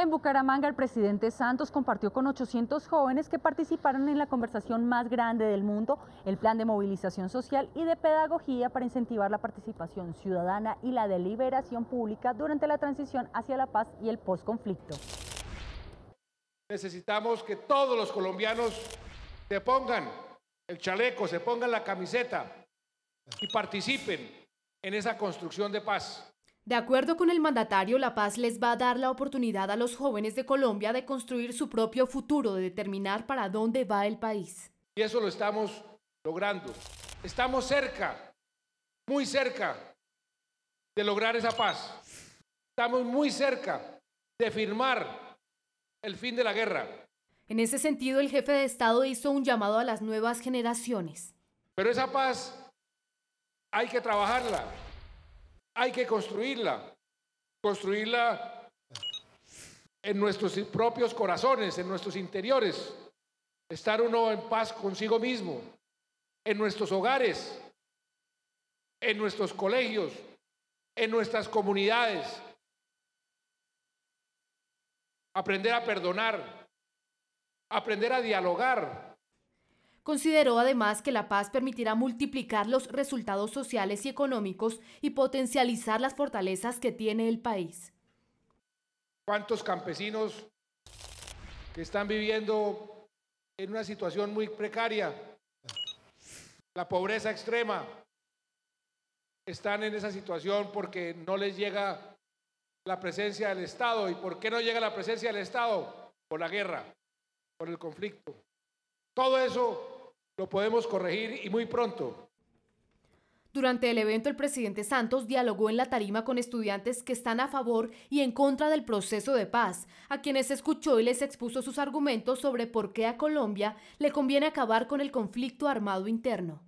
En Bucaramanga, el presidente Santos compartió con 800 jóvenes que participaron en la conversación más grande del mundo, el plan de movilización social y de pedagogía para incentivar la participación ciudadana y la deliberación pública durante la transición hacia la paz y el posconflicto. Necesitamos que todos los colombianos se pongan el chaleco, se pongan la camiseta y participen en esa construcción de paz. De acuerdo con el mandatario, La Paz les va a dar la oportunidad a los jóvenes de Colombia de construir su propio futuro, de determinar para dónde va el país. Y eso lo estamos logrando. Estamos cerca, muy cerca de lograr esa paz. Estamos muy cerca de firmar el fin de la guerra. En ese sentido, el jefe de Estado hizo un llamado a las nuevas generaciones. Pero esa paz hay que trabajarla hay que construirla, construirla en nuestros propios corazones, en nuestros interiores, estar uno en paz consigo mismo, en nuestros hogares, en nuestros colegios, en nuestras comunidades, aprender a perdonar, aprender a dialogar, Consideró además que la paz permitirá multiplicar los resultados sociales y económicos y potencializar las fortalezas que tiene el país. ¿Cuántos campesinos que están viviendo en una situación muy precaria, la pobreza extrema, están en esa situación porque no les llega la presencia del Estado. ¿Y por qué no llega la presencia del Estado? Por la guerra, por el conflicto. Todo eso lo podemos corregir y muy pronto. Durante el evento, el presidente Santos dialogó en la tarima con estudiantes que están a favor y en contra del proceso de paz, a quienes escuchó y les expuso sus argumentos sobre por qué a Colombia le conviene acabar con el conflicto armado interno.